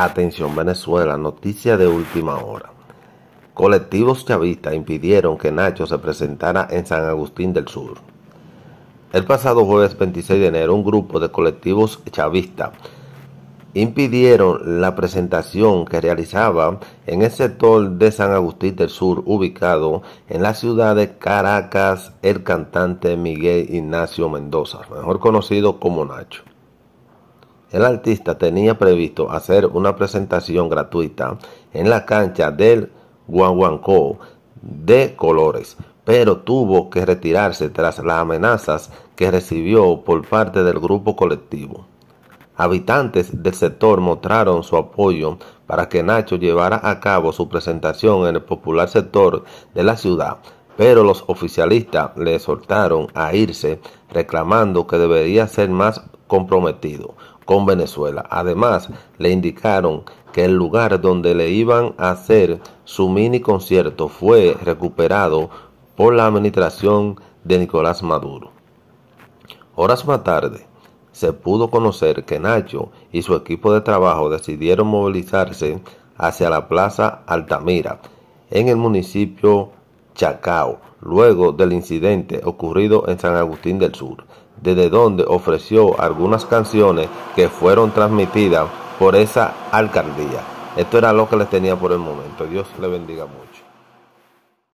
Atención Venezuela, noticia de última hora. Colectivos chavistas impidieron que Nacho se presentara en San Agustín del Sur. El pasado jueves 26 de enero, un grupo de colectivos chavistas impidieron la presentación que realizaba en el sector de San Agustín del Sur, ubicado en la ciudad de Caracas, el cantante Miguel Ignacio Mendoza, mejor conocido como Nacho. El artista tenía previsto hacer una presentación gratuita en la cancha del Guanguancó de Colores, pero tuvo que retirarse tras las amenazas que recibió por parte del grupo colectivo. Habitantes del sector mostraron su apoyo para que Nacho llevara a cabo su presentación en el popular sector de la ciudad, pero los oficialistas le exhortaron a irse, reclamando que debería ser más comprometido con Venezuela. Además, le indicaron que el lugar donde le iban a hacer su mini concierto fue recuperado por la administración de Nicolás Maduro. Horas más tarde, se pudo conocer que Nacho y su equipo de trabajo decidieron movilizarse hacia la Plaza Altamira, en el municipio Chacao, luego del incidente ocurrido en San Agustín del Sur, desde donde ofreció algunas canciones que fueron transmitidas por esa alcaldía. Esto era lo que les tenía por el momento. Dios le bendiga mucho.